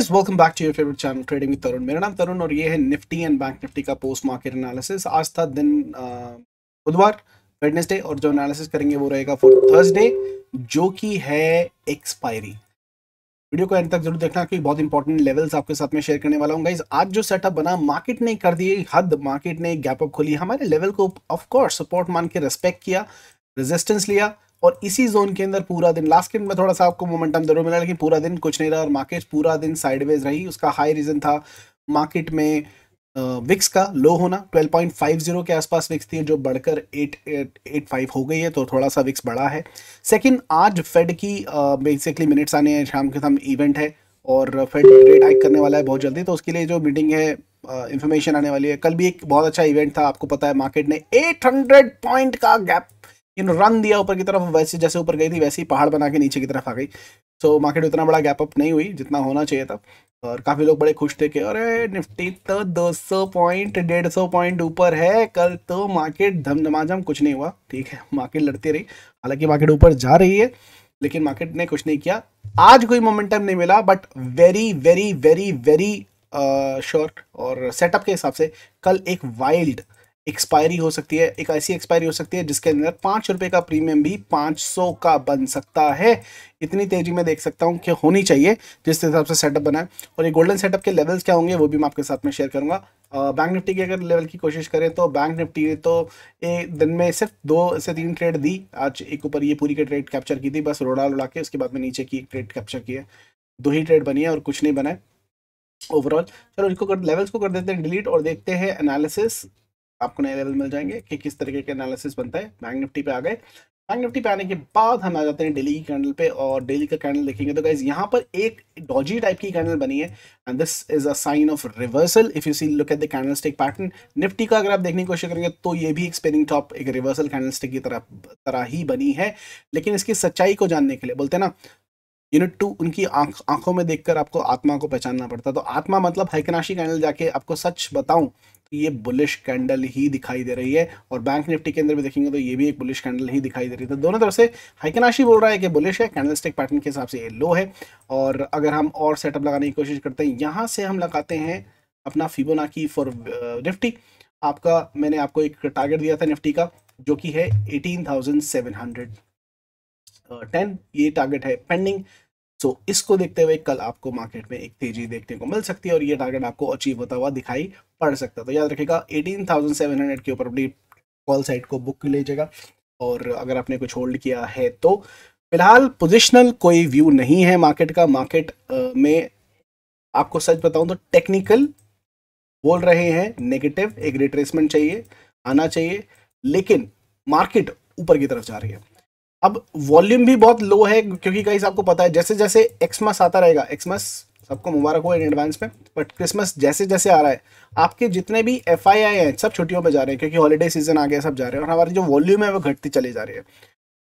guys welcome back to your favourite channel trading with Tarun मेरा नाम तरुण और ये है निफ्टी एंड बैंक निफ्टी का पोस्ट मार्केट एनालिसिस आज था दिन बुधवार वेडनेसडे और जो एनालिसिस करेंगे वो रहेगा फॉर थर्सडे जो कि है एक्सपायरी वीडियो को एंड तक जरूर देखना क्योंकि बहुत इंपॉर्टेंट लेवल्स आपके साथ में शेयर करने वाला हूँ गाइज आज जो सेटअप बना मार्केट ने कर दी हद मार्केट ने गैप अप खोली हमारे लेवल को ऑफकोर्स सपोर्ट मान के रेस्पेक्ट किया रेजिस्टेंस लिया और इसी जोन के अंदर पूरा दिन लास्ट गेम में थोड़ा सा आपको मोमेंटम जरूर मिला लेकिन पूरा दिन कुछ नहीं रहा और मार्केट पूरा दिन साइडवेज रही उसका हाई रीज़न था मार्केट में विक्स का लो होना 12.50 के आसपास विक्स थी जो बढ़कर 8.85 हो गई है तो थोड़ा सा विक्स बढ़ा है सेकंड आज फेड की बेसिकली मिनट्स आने हैं शाम के शाम इवेंट है और फेड रेट हाइक करने वाला है बहुत जल्दी तो उसके लिए जो मीटिंग है इन्फॉर्मेशन आने वाली है कल भी एक बहुत अच्छा इवेंट था आपको पता है मार्केट ने 800 पॉइंट का गैप इन रन दिया ऊपर की तरफ वैसे जैसे ऊपर गई थी वैसे ही पहाड़ बना के नीचे की तरफ आ गई सो so, मार्केट उतना बड़ा गैप अप नहीं हुई जितना होना चाहिए था और काफ़ी लोग बड़े खुश थे कि अरे निफ्टी तो 200 पॉइंट 150 पॉइंट ऊपर है कल तो मार्केट धमधमाझम कुछ नहीं हुआ ठीक है मार्केट लड़ती रही हालांकि मार्केट ऊपर जा रही है लेकिन मार्केट ने कुछ नहीं किया आज कोई मोमेंटम नहीं मिला but very very very very sure और सेटअप के हिसाब से कल एक वाइल्ड एक्सपायरी हो सकती है एक ऐसी एक्सपायरी हो सकती है जिसके अंदर पाँच रुपये का प्रीमियम भी पाँच सौ का बन सकता है इतनी तेज़ी में देख सकता हूँ कि होनी चाहिए जिस हिसाब से सेटअप बनाए और ये गोल्डन सेटअप के लेवल्स क्या होंगे वो भी मैं आपके साथ में शेयर करूँगा बैंक निफ्टी के अगर लेवल की कोशिश करें तो बैंक निफ्टी ने तो एक दिन में सिर्फ दो से तीन ट्रेड दी आज एक ऊपर ये पूरी की ट्रेड कैप्चर की थी बस रोड़ा लुड़ा के उसके बाद में नीचे की एक ट्रेड कैप्चर की है दो ही ट्रेड बनी है और कुछ नहीं बनाए ओवरऑल चलो इसको कर लेवल्स को कर देते हैं डिलीट और देखते हैं एनालिसिस आपको नए लेवल मिल जाएंगे कि किस तरीके के एनालिसिस बनता है बैंक निफ्टी पे आ गए बैंक निफ्टी पे आने के बाद हम आ जाते हैं डेली की कैंडल पे और डेली का कैंडल देखेंगे तो गाइज यहाँ पर एक डॉजी टाइप की कैंडल बनी है and this is a sign of reversal if you see look at the candle stick pattern Nifty का अगर आप देखने की कोशिश करेंगे तो ये भी एक स्पिनिंग टॉप एक रिवर्सल कैंडल स्टिक की तरह तरह ही बनी है लेकिन इसकी सच्चाई को जानने के लिए बोलते हैं ना यूनिट टू उनकी आंख आंखों में देखकर आपको आत्मा को पहचानना पड़ता तो आत्मा मतलब हैकनाशी कैंडल जाके आपको सच बताऊं ये बुलिश कैंडल ही दिखाई दे रही है और बैंक निफ्टी के अंदर भी देखेंगे तो ये भी एक बुलिश कैंडल ही दिखाई दे रही है तो दोनों तरफ से हाइकनाशी बोल रहा है कि बुलिश है कैंडल पैटर्न के हिसाब से ये लो है और अगर हम और सेटअप लगाने की कोशिश करते हैं यहाँ से हम लगाते हैं अपना फिबोनाकी फॉर uh, निफ्टी आपका मैंने आपको एक टारगेट दिया था निफ्टी का जो कि है eighteen thousand seven hundred ten ये टारगेट है पेंडिंग सो so, इसको देखते हुए कल आपको मार्केट में एक तेजी देखने को मिल सकती है और ये टारगेट आपको अचीव होता हुआ दिखाई पड़ सकता है तो याद रखेगा 18,700 के ऊपर अपनी कॉल साइट को बुक लीजिएगा और अगर आपने कुछ होल्ड किया है तो फिलहाल पोजिशनल कोई व्यू नहीं है मार्केट का मार्केट में आपको सच बताऊं तो टेक्निकल बोल रहे हैं नेगेटिव एक रिट्रेसमेंट चाहिए आना चाहिए लेकिन मार्केट ऊपर की तरफ जा रही है अब वॉल्यूम भी बहुत लो है क्योंकि कहीं आपको पता है जैसे जैसे एक्समस आता रहेगा एक्समस सबको मुबारक हो इन एडवांस में बट क्रिसमस जैसे जैसे आ रहा है आपके जितने भी एफ आई आई हैं सब छुट्टियों पर जा रहे हैं क्योंकि हॉलीडे सीजन आ गया सब जा रहे हैं और हमारी जो वॉल्यूम है वो घटती चली जा रही है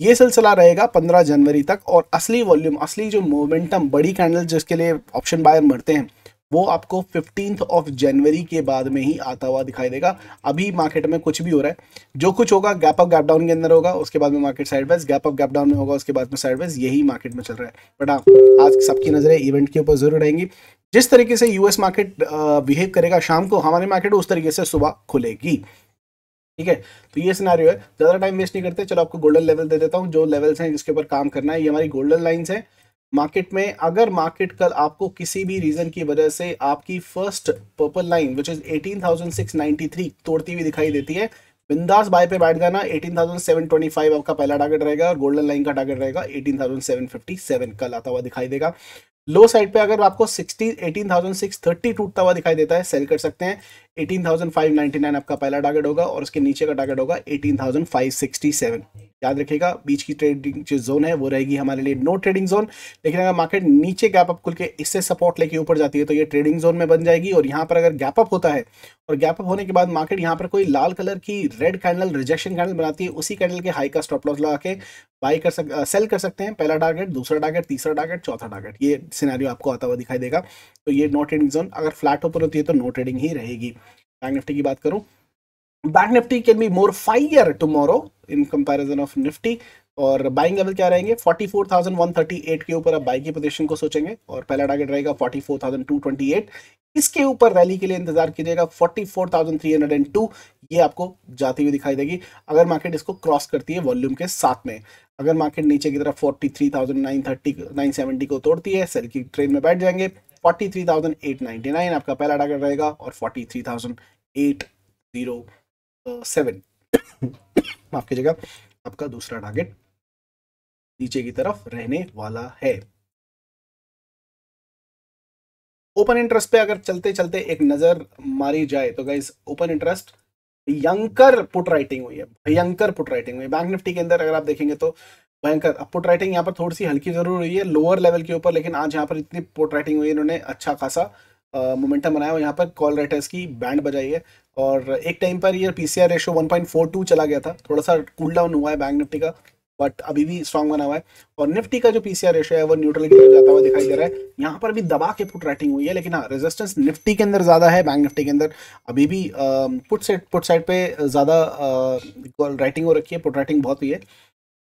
ये सिलसिला रहेगा 15 जनवरी तक और असली वॉल्यूम असली जो मोमेंटम बड़ी कैंडल जिसके लिए ऑप्शन बायर मरते हैं वो आपको फिफ्टीन ऑफ जनवरी के बाद में ही आता हुआ दिखाई देगा अभी मार्केट में कुछ भी हो रहा है जो कुछ होगा गैप अप गैप डाउन के अंदर होगा उसके बाद में market sideways gap up gap down में होगा उसके बाद में साइडवाइज यही मार्केट में चल रहा है बट हाँ आज सबकी नज़रें इवेंट के ऊपर जरूर रहेंगी जिस तरीके से यूएस मार्केट बिहेव करेगा शाम को हमारी मार्केट उस तरीके से सुबह खुलेगी ठीक है तो ये सिनारियो है ज़्यादा टाइम वेस्ट नहीं करते चलो आपको गोल्डन लेवल दे देता हूँ जो लेवल्स हैं जिसके ऊपर काम करना है ये हमारी गोल्डन लाइन्स हैं मार्केट में अगर मार्केट कल आपको किसी भी रीज़न की वजह से आपकी first purple line which is 18,693 तोड़ती हुई दिखाई देती है बिंदास बाय पे बैठ जाना 18,725 आपका पहला टारगेट रहेगा और गोल्डन लाइन का टारगेट रहेगा 18,757 कल आता हुआ दिखाई देगा लो साइड पे अगर आपको 60 18,630 टूटता हुआ दिखाई देता है सेल कर सकते हैं 18,599 आपका पहला टारगेट होगा और उसके नीचे का टारगेट होगा 18,567 याद रखिएगा बीच की ट्रेडिंग जो जोन है वो रहेगी हमारे लिए नो ट्रेडिंग जोन लेकिन अगर मार्केट नीचे गैप अप खुल के इससे सपोर्ट लेके ऊपर जाती है तो ये ट्रेडिंग जोन में बन जाएगी और यहाँ पर अगर गैप अप होता है और गैप अप होने के बाद मार्केट यहाँ पर कोई लाल कलर की रेड कैंडल रिजेक्शन कैंडल बनाती है उसी कैंडल के हाई का स्टॉप लॉस लगा के बाई कर सक सेल कर सकते हैं पहला टारगेट दूसरा टारगेट तीसरा टारगेट चौथा टारगेट ये सिनारियो आपको आता हुआ दिखाई देगा तो ये नो ट्रेडिंग जोन अगर फ्लैट ओपन होती है तो नो ट्रेडिंग ही रहेगी बैंक निफ्टी की बात करूं bank Nifty can be more fire tomorrow in comparison of Nifty और बाइंग लेवल क्या रहेंगे 44,138 के ऊपर आप बाई की पोजीशन को सोचेंगे और पहला टारगेट रहेगा 44,228 इसके ऊपर रैली के लिए इंतजार कीजिएगा 44,302 ये आपको जाती हुई दिखाई देगी अगर मार्केट इसको क्रॉस करती है वॉल्यूम के साथ में अगर मार्केट नीचे की तरफ 43,930 970 को तोड़ती है सेल की ट्रेन में बैठ जाएंगे फोर्टी आपका पहला टारगेट रहेगा और फोर्टी एट जीरो सेवन माफ कीजिएगा आपका दूसरा टारगेट नीचे की तरफ रहने वाला है ओपन इंटरेस्ट पे अगर चलते चलते एक नजर मारी जाए तो गाइज ओपन इंटरेस्ट भयंकर पुट राइटिंग हुई है भयंकर पुट राइटिंग हुई है बैंक निफ्टी के अंदर अगर आप देखेंगे तो भयंकर अब पुट राइटिंग यहाँ पर थोड़ी सी हल्की जरूर हुई है लोअर लेवल के ऊपर लेकिन आज यहाँ पर इतनी पुट राइटिंग हुई है इन्होंने अच्छा खासा मोमेंटम बनाया और यहाँ पर कॉल रेटर्स की बैंड बजाई है और एक टाइम पर ये P C R ratio one चला गया था थोड़ा सा कूल डाउन हुआ है बैंक निफ्टी का बट अभी भी स्ट्रॉन्ग बना हुआ है और निफ्टी का जो आर रेशो है वो न्यूट्रल की तरफ जाता हुआ दिखाई दे रहा है यहाँ पर भी दबा के पुट राइटिंग हुई है लेकिन हाँ रेजिस्टेंस निफ्टी के अंदर ज़्यादा है बैंक निफ्टी के अंदर अभी भी पुट साइड पुट साइड पर ज़्यादा राइटिंग हो रखी है पुट राइटिंग बहुत हुई है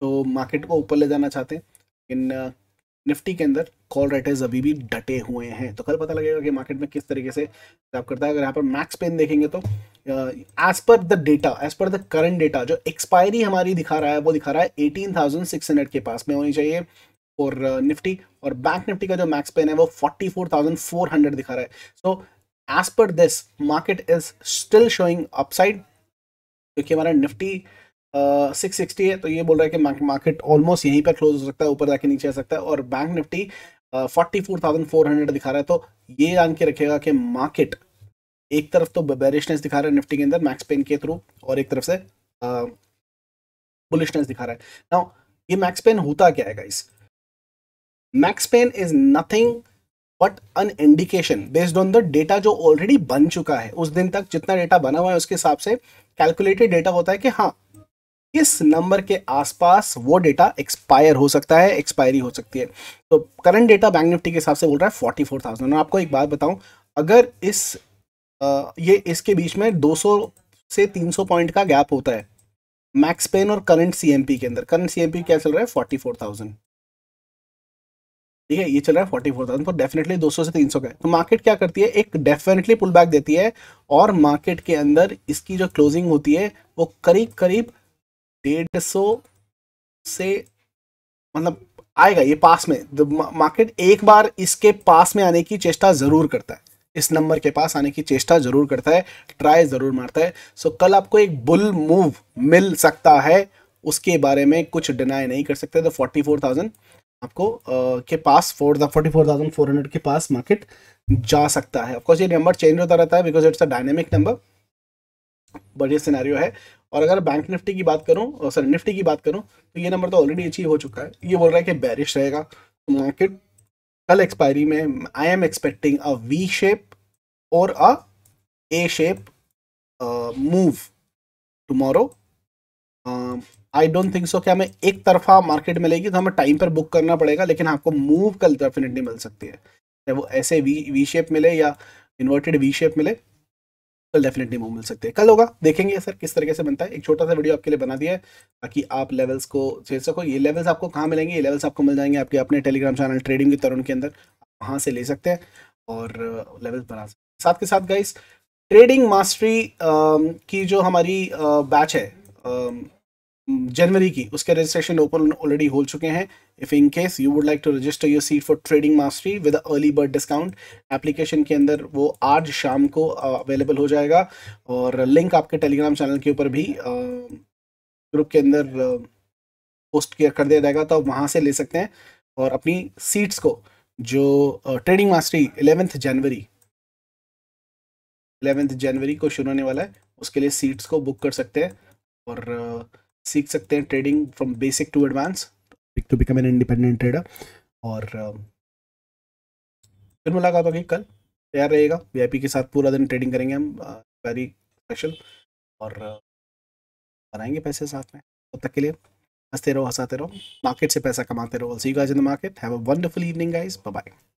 तो मार्केट को ऊपर ले जाना चाहते हैं लेकिन निफ्टी के अंदर कॉल राइटर्स अभी भी डटे हुए हैं तो कल पता लगेगा कि मार्केट में किस तरीके से आप करता है अगर यहाँ पर मैक्स पेन देखेंगे तो as per the data as per the current data जो एक्सपायरी हमारी दिखा रहा है वो दिखा रहा है एटीन थाउजेंड सिक्स हंड्रेड के पास में होनी चाहिए और निफ्टी और बैंक निफ्टी का जो मैक्स पेन है वो forty four thousand four hundred दिखा रहा है so as per this market is still showing upside क्योंकि हमारा निफ्टी सिक्स uh, सिक्सटी है तो ये बोल रहा है कि मार्केट ऑलमोस्ट यहीं पर क्लोज हो सकता है ऊपर जाके नीचे आ सकता है और bank Nifty forty four thousand four hundred दिखा रहा है तो ये जान के रखेगा कि मार्केट एक तरफ तो बेरिशनेस दिखा रहा है निफ्टी के अंदर मैक्स पेन के थ्रू और एक तरफ से बुलिशनेस uh, दिखा रहा है नाउ ये मैक्स पेन होता क्या है guys max pain is nothing but an indication based on the data जो ऑलरेडी बन चुका है उस दिन तक जितना डेटा बना हुआ है उसके हिसाब से कैलकुलेटेड डेटा होता है कि हाँ किस नंबर के आसपास वो डेटा एक्सपायर हो सकता है एक्सपायरी हो सकती है तो करंट डेटा बैंक निफ्टी के हिसाब से बोल रहा है फोर्टी फोर थाउजेंड आपको एक बात बताऊं अगर इस आ, ये इसके बीच में 200 से 300 पॉइंट का गैप होता है मैक्स पेन और करंट सीएमपी के अंदर करंट सीएमपी क्या चल रहा है फोर्टी फोर थाउजेंड ठीक है ये चल रहा है फोर्टी फोर थाउजेंड डेफिनेटली दो सौ से तीन सौ का तो मार्केट क्या करती है एक डेफिनेटली पुल बैक देती है और मार्केट के अंदर इसकी जो क्लोजिंग होती है वो करीब करीब डेढ़ सौ से मतलब आएगा ये पास में द मार्केट एक बार इसके पास में आने की चेष्टा ज़रूर करता है इस नंबर के पास आने की चेष्टा ज़रूर करता है ट्राई ज़रूर मारता है सो so, कल आपको एक बुल मूव मिल सकता है उसके बारे में कुछ डिनाई नहीं कर सकते तो फोर्टी फोर थाउजेंड आपको uh, के पास four forty four thousand four hundred के पास मार्केट जा सकता है ऑफकोर्स ये नंबर चेंज होता रहता है because it's a dynamic number बढ़िया ये सिनारियो है और अगर बैंक निफ्टी की बात करूँ सॉरी निफ्टी की बात करूँ तो ये नंबर तो ऑलरेडी अचीव हो चुका है ये बोल रहा है कि बैरिश रहेगा मार्केट कल एक्सपायरी में I am expecting a V shape और a A shape move tomorrow I don't think so क्या हमें एक तरफा मार्केट मिलेगी तो हमें टाइम पर बुक करना पड़ेगा लेकिन आपको मूव कल डेफिनेटली मिल सकती है चाहे वो ऐसे वी वी शेप मिले या इन्वर्टेड वी शेप मिले कल डेफिनेटली मूव मिल सकते हैं कल होगा देखेंगे सर किस तरीके से बनता है एक छोटा सा वीडियो आपके लिए बना दिया है ताकि आप लेवल्स को छेड़ सको ये लेवल्स आपको कहाँ मिलेंगे ये लेवल्स आपको मिल जाएंगे आपके अपने टेलीग्राम चैनल ट्रेडिंग के तरुण के अंदर वहाँ से ले सकते हैं और लेवल्स uh, बना सकते साथ के साथ गाइस ट्रेडिंग मास्टरी की जो हमारी बैच uh, है um, जनवरी की उसके रजिस्ट्रेशन ओपन ऑलरेडी हो चुके हैं if in case you would like to register your seat for trading mastery with early bird discount application के अंदर वो आज शाम को अवेलेबल हो जाएगा और लिंक आपके टेलीग्राम चैनल के ऊपर भी ग्रुप के अंदर पोस्ट किया कर दिया जाएगा तो आप वहाँ से ले सकते हैं और अपनी सीट्स को जो trading mastery eleventh January eleventh January को शुरू होने वाला है उसके लिए सीट्स को बुक कर सकते हैं और सीख सकते हैं trading from basic to advance to become an independent trader और um, फिर मुलाकात होगी कल तैयार रहेगा वीआईपी के साथ पूरा दिन ट्रेडिंग करेंगे हम वेरी uh, स्पेशल और uh, बनाएंगे पैसे साथ में तब तो तक के लिए हंसते रहो हंसाते रहो मार्केट से पैसा कमाते रहो see guys in the market have a wonderful evening guys bye bye